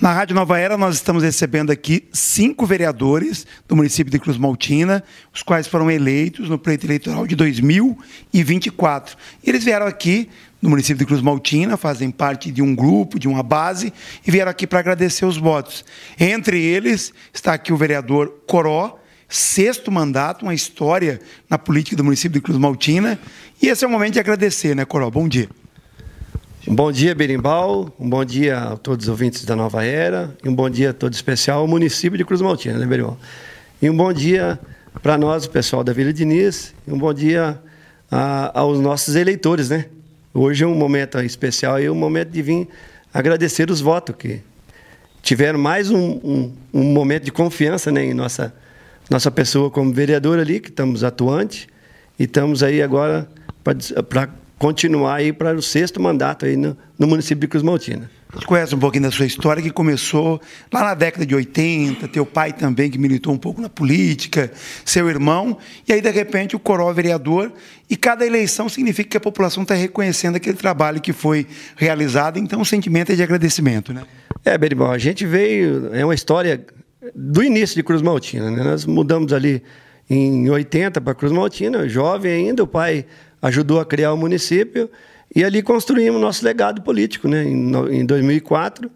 Na Rádio Nova Era, nós estamos recebendo aqui cinco vereadores do município de Cruz Maltina, os quais foram eleitos no pleito eleitoral de 2024. E eles vieram aqui no município de Cruz Maltina, fazem parte de um grupo, de uma base, e vieram aqui para agradecer os votos. Entre eles está aqui o vereador Coró, sexto mandato, uma história na política do município de Cruz Maltina. E esse é o momento de agradecer, né, Coró? Bom dia bom dia, Berimbau. Um bom dia a todos os ouvintes da Nova Era. E um bom dia todo especial ao município de Cruz Maltina, né, Berimbau? E um bom dia para nós, o pessoal da Vila Diniz. E um bom dia a, aos nossos eleitores, né? Hoje é um momento especial e é um momento de vir agradecer os votos que tiveram mais um, um, um momento de confiança né, em nossa, nossa pessoa como vereadora ali, que estamos atuante e estamos aí agora para continuar aí para o sexto mandato aí no, no município de Cruz Maltina. Você conhece um pouquinho da sua história, que começou lá na década de 80, teu pai também, que militou um pouco na política, seu irmão, e aí, de repente, o Coró é vereador, e cada eleição significa que a população está reconhecendo aquele trabalho que foi realizado, então o sentimento é de agradecimento, né? É, Berimbau, a gente veio, é uma história do início de Cruz Maltina, né? Nós mudamos ali em 80 para Cruz Maltina, jovem ainda, o pai ajudou a criar o município e ali construímos nosso legado político, né? Em, em 2004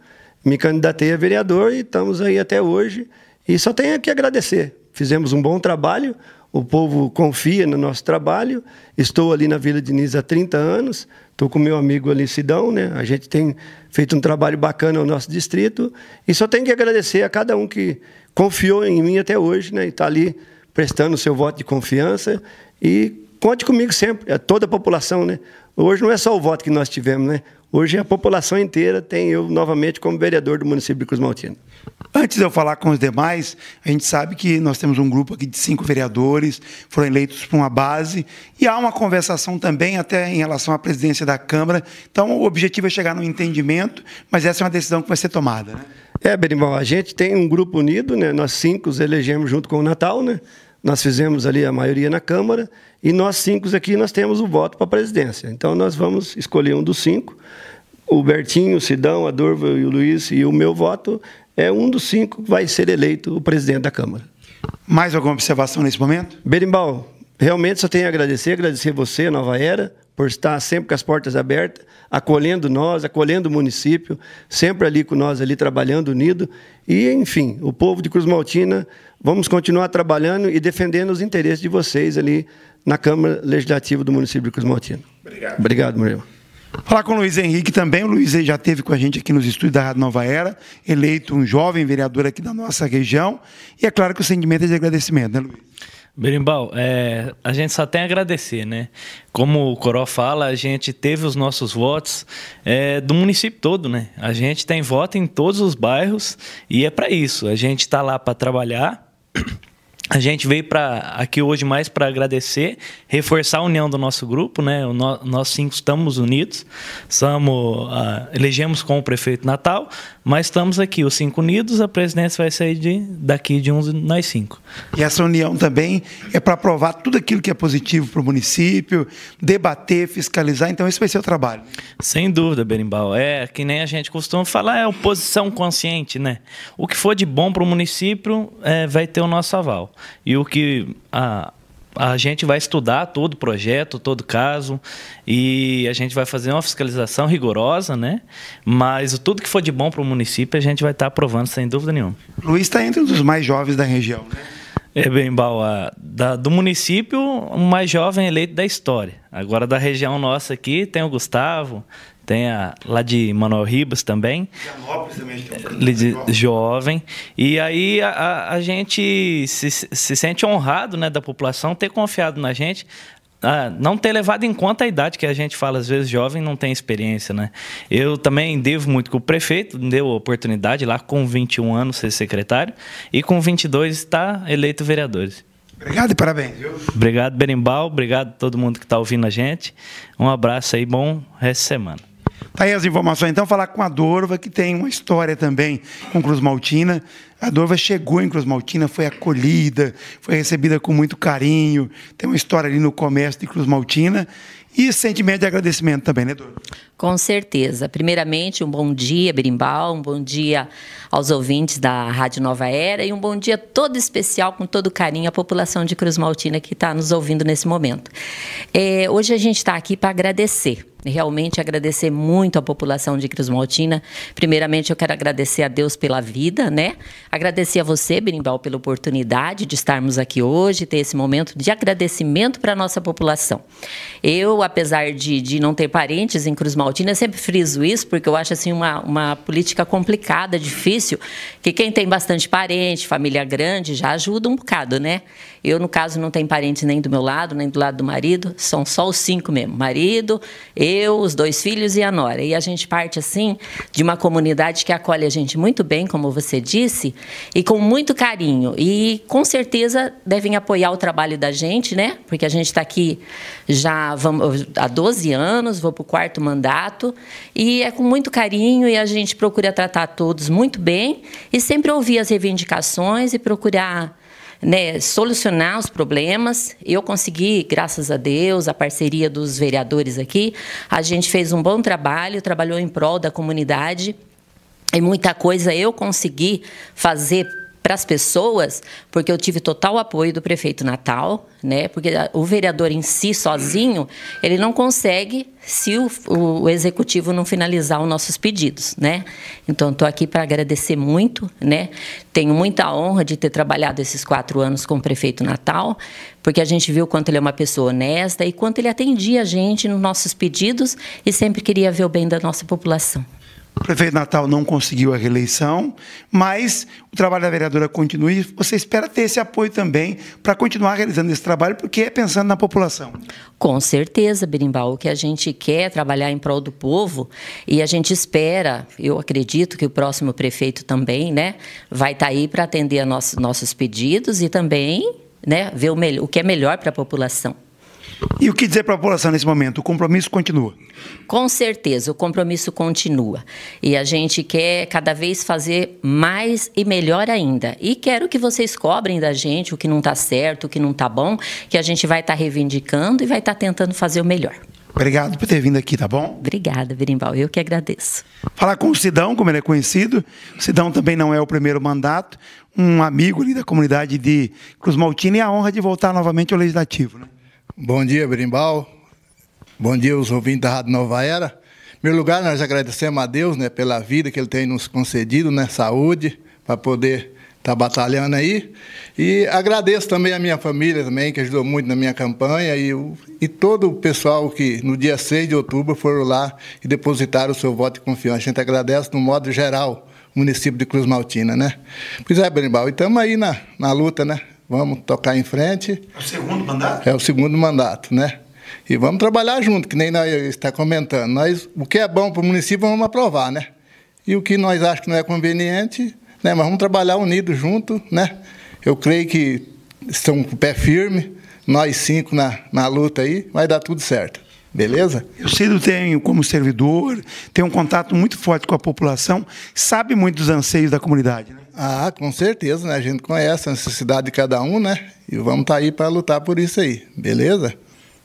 me candidatei a vereador e estamos aí até hoje e só tenho que agradecer. Fizemos um bom trabalho, o povo confia no nosso trabalho. Estou ali na Vila Diniz há 30 anos, estou com meu amigo ali, Sidão, né? A gente tem feito um trabalho bacana ao nosso distrito e só tenho que agradecer a cada um que confiou em mim até hoje, né? E está ali prestando o seu voto de confiança e conte comigo sempre, é toda a população, né? Hoje não é só o voto que nós tivemos, né? Hoje a população inteira tem eu novamente como vereador do município de Cruz Maltina. Antes de eu falar com os demais, a gente sabe que nós temos um grupo aqui de cinco vereadores, foram eleitos para uma base, e há uma conversação também até em relação à presidência da Câmara. Então, o objetivo é chegar num entendimento, mas essa é uma decisão que vai ser tomada. Né? É, Berimbau, a gente tem um grupo unido, né? nós cinco os elegemos junto com o Natal, né? Nós fizemos ali a maioria na Câmara e nós cinco aqui nós temos o voto para a presidência. Então nós vamos escolher um dos cinco. O Bertinho, o Sidão, a Durva e o Luiz e o meu voto é um dos cinco que vai ser eleito o presidente da Câmara. Mais alguma observação nesse momento? Berimbau, realmente só tenho a agradecer, agradecer você, Nova Era, por estar sempre com as portas abertas, acolhendo nós, acolhendo o município, sempre ali com nós, ali trabalhando unido. E, enfim, o povo de Cruz Maltina, vamos continuar trabalhando e defendendo os interesses de vocês ali na Câmara Legislativa do município de Cruz Maltina. Obrigado. Obrigado, Murilo. Falar com o Luiz Henrique também. O Luiz já teve com a gente aqui nos estúdios da Rádio Nova Era, eleito um jovem vereador aqui da nossa região. E é claro que o sentimento é de agradecimento, né, Luiz? Berimbau, é, a gente só tem a agradecer, né? Como o Coró fala, a gente teve os nossos votos é, do município todo, né? A gente tem voto em todos os bairros e é para isso. A gente está lá para trabalhar. A gente veio para aqui hoje mais para agradecer, reforçar a união do nosso grupo, né? No, nós cinco estamos unidos, somos, uh, elegemos com o prefeito Natal, mas estamos aqui, os cinco unidos, a presidência vai sair de, daqui de uns nós cinco. E essa união também é para aprovar tudo aquilo que é positivo para o município, debater, fiscalizar, então esse vai ser o trabalho. Sem dúvida, Berimbau. É que nem a gente costuma falar, é oposição consciente, né? O que for de bom para o município é, vai ter o nosso aval. E o que a, a gente vai estudar todo projeto, todo caso, e a gente vai fazer uma fiscalização rigorosa, né? Mas tudo que for de bom para o município, a gente vai estar tá aprovando, sem dúvida nenhuma. Luiz está entre um dos mais jovens da região, né? É bem, Bauá. Da, do município, o mais jovem eleito da história. Agora, da região nossa aqui, tem o Gustavo, tem a lá de Manuel Ribas também. Janópolis também, eh, de, um jovem. E aí a, a, a gente se, se, sente honrado, né, da população ter confiado na gente. não ter levado em conta a idade que a gente fala, às vezes jovem não tem experiência, né? Eu também devo muito que o prefeito deu a oportunidade lá com 21 anos ser secretário e com 22 está eleito vereador Obrigado e parabéns. Obrigado, Berimbau. Obrigado a todo mundo que está ouvindo a gente. Um abraço aí, bom resto de semana. Tá aí as informações. Então, falar com a Dorva, que tem uma história também com Cruz Maltina. A Dorva chegou em Cruz Maltina, foi acolhida, foi recebida com muito carinho. Tem uma história ali no comércio de Cruz Maltina. E sentimento de agradecimento também, né, Dorva? Com certeza. Primeiramente, um bom dia, Berimbau, um bom dia aos ouvintes da Rádio Nova Era e um bom dia todo especial, com todo carinho, à população de Cruz Maltina que está nos ouvindo nesse momento. É, hoje a gente está aqui para agradecer realmente agradecer muito à população de Crismaltina. Primeiramente, eu quero agradecer a Deus pela vida, né? Agradecer a você, Berimbau, pela oportunidade de estarmos aqui hoje, ter esse momento de agradecimento para a nossa população. Eu, apesar de, de não ter parentes em Cruz Maltina, sempre friso isso, porque eu acho assim uma, uma política complicada, difícil, que quem tem bastante parente, família grande, já ajuda um bocado, né? Eu, no caso, não tenho parente nem do meu lado, nem do lado do marido, são só os cinco mesmo: marido, eu, os dois filhos e a nora. E a gente parte, assim, de uma comunidade que acolhe a gente muito bem, como você disse, e com muito carinho. E com certeza devem apoiar o trabalho da gente, né? Porque a gente está aqui já vamos, há 12 anos, vou para o quarto mandato, e é com muito carinho e a gente procura tratar todos muito bem e sempre ouvir as reivindicações e procurar né, solucionar os problemas. Eu consegui, graças a Deus, a parceria dos vereadores aqui. A gente fez um bom trabalho, trabalhou em prol da comunidade. E muita coisa eu consegui fazer para as pessoas, porque eu tive total apoio do prefeito Natal, né? Porque o vereador em si sozinho, ele não consegue se o, o executivo não finalizar os nossos pedidos, né? Então estou aqui para agradecer muito, né? Tenho muita honra de ter trabalhado esses quatro anos com o prefeito Natal, porque a gente viu quanto ele é uma pessoa honesta e quanto ele atendia a gente nos nossos pedidos e sempre queria ver o bem da nossa população. O prefeito Natal não conseguiu a reeleição, mas o trabalho da vereadora continua e você espera ter esse apoio também para continuar realizando esse trabalho, porque é pensando na população. Com certeza, Berimbau. O que a gente quer é trabalhar em prol do povo e a gente espera, eu acredito que o próximo prefeito também né, vai estar tá aí para atender a nossos pedidos e também né, ver o, o que é melhor para a população. E o que dizer para a população nesse momento? O compromisso continua? Com certeza, o compromisso continua. E a gente quer cada vez fazer mais e melhor ainda. E quero que vocês cobrem da gente o que não está certo, o que não está bom, que a gente vai estar tá reivindicando e vai estar tá tentando fazer o melhor. Obrigado por ter vindo aqui, tá bom? Obrigada, Berimbau. Eu que agradeço. Falar com o Sidão, como ele é conhecido. O Sidão também não é o primeiro mandato. Um amigo ali da comunidade de Cruz Maltina e a honra de voltar novamente ao Legislativo. Né? Bom dia, Brimbal. Bom dia, os ouvintes da Rádio Nova Era. Em primeiro lugar, nós agradecemos a Deus né, pela vida que Ele tem nos concedido, né, saúde, para poder estar tá batalhando aí. E agradeço também a minha família também, que ajudou muito na minha campanha, e, e todo o pessoal que no dia 6 de outubro foram lá e depositaram o seu voto de confiança. A gente agradece no modo geral município de Cruz Maltina, né? Pois é, Brimbal. e estamos aí na, na luta, né? vamos tocar em frente. É o segundo mandato? É o segundo mandato, né? E vamos trabalhar junto, que nem nós está comentando. Nós, o que é bom para o município, vamos aprovar, né? E o que nós achamos que não é conveniente, né? Mas vamos trabalhar unidos junto, né? Eu creio que estão com o pé firme, nós cinco na, na luta aí, vai dar tudo certo. Beleza? Eu Cido tem, como servidor, tem um contato muito forte com a população, sabe muito dos anseios da comunidade, né? Ah, com certeza, né? A gente conhece a necessidade de cada um, né? E vamos estar tá aí para lutar por isso aí, beleza?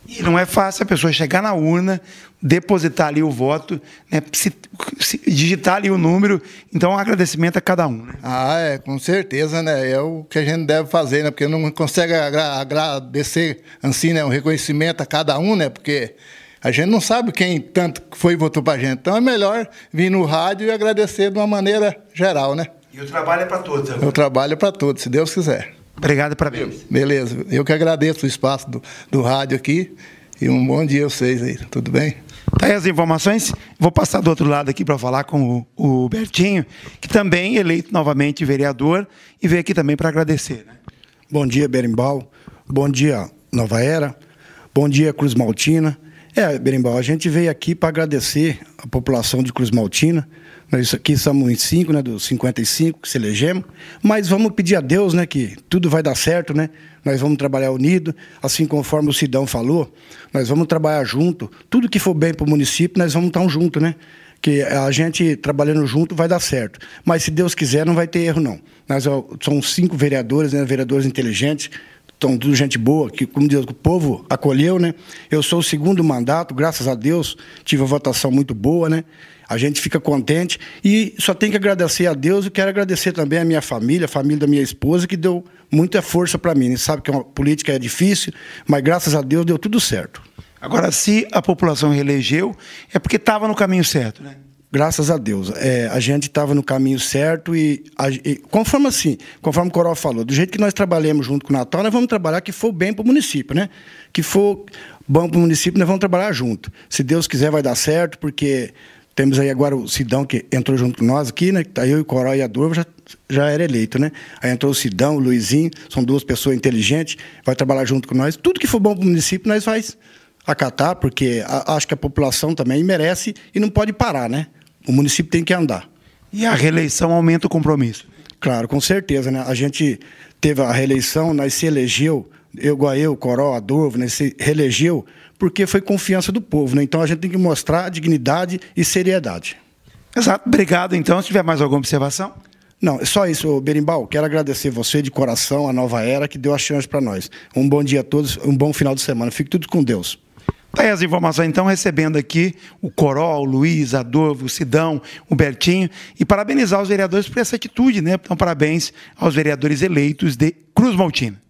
E não é fácil a pessoa chegar na urna, depositar ali o voto, né, se, se, digitar ali o número. Então, um agradecimento a cada um. Né? Ah, é, com certeza, né? É o que a gente deve fazer, né? Porque não consegue agra agradecer, assim, né? Um reconhecimento a cada um, né? Porque a gente não sabe quem tanto foi e votou a gente. Então, é melhor vir no rádio e agradecer de uma maneira geral, né? E o trabalho é para todos. Agora. O trabalho é para todos, se Deus quiser. Obrigado para Deus. Beleza. Eu que agradeço o espaço do, do rádio aqui. E um bom dia a vocês aí. Tudo bem? Tá aí as informações. Vou passar do outro lado aqui para falar com o, o, Bertinho, que também é eleito novamente vereador e veio aqui também para agradecer. Né? Bom dia, Berimbau. Bom dia, Nova Era. Bom dia, Cruz Maltina. É, Berimbau, a gente veio aqui para agradecer a população de Cruz Maltina nós isso aqui somos em cinco, né? Dos 55 que se elegemos. Mas vamos pedir a Deus, né? Que tudo vai dar certo, né? Nós vamos trabalhar unido, assim conforme o Sidão falou. Nós vamos trabalhar junto. Tudo que for bem para o município, nós vamos estar tá junto, né? que a gente trabalhando junto vai dar certo. Mas se Deus quiser, não vai ter erro, não. Nós somos cinco vereadores, né, vereadores inteligentes, estão tudo gente boa, que, como diz o povo acolheu, né? Eu sou o segundo mandato, graças a Deus, tive uma votação muito boa, né? A gente fica contente e só tem que agradecer a Deus e quero agradecer também a minha família, a família da minha esposa, que deu muita força para mim. Né? Sabe que é a política é difícil, mas graças a Deus deu tudo certo. Agora, se a população reelegeu, é porque estava no caminho certo, né? Graças a Deus. É, a gente estava no caminho certo e, a, e, conforme assim, conforme o Coral falou, do jeito que nós trabalhamos junto com o Natal, nós vamos trabalhar que for bem para o município, né? Que for bom para o município, nós vamos trabalhar junto. Se Deus quiser, vai dar certo, porque temos aí agora o Sidão que entrou junto com nós aqui, né? Tá eu e o Coral e a Durva já, já era eleito, né? Aí entrou o Sidão, o Luizinho, são duas pessoas inteligentes, vai trabalhar junto com nós. Tudo que for bom para o município, nós vamos. acatar, porque acho que a população também merece e não pode parar, né? o município tem que andar. E a reeleição aumenta o compromisso? Claro, com certeza. Né? A gente teve a reeleição, nós se elegeu, eu, Guaiu, Coró, Adorvo, né? se reelegeu, porque foi confiança do povo. Né? Então a gente tem que mostrar dignidade e seriedade. Exato. Obrigado, então. Se tiver mais alguma observação. Não, é só isso, Berimbau. Quero agradecer você de coração, a Nova Era, que deu a chance para nós. Um bom dia a todos, um bom final de semana. Fique tudo com Deus. Tá aí as informações, então, recebendo aqui o Corol, o Luiz, a Dorvo, o Sidão, o Bertinho, e parabenizar os vereadores por essa atitude, né? Então, parabéns aos vereadores eleitos de Cruz Maltina.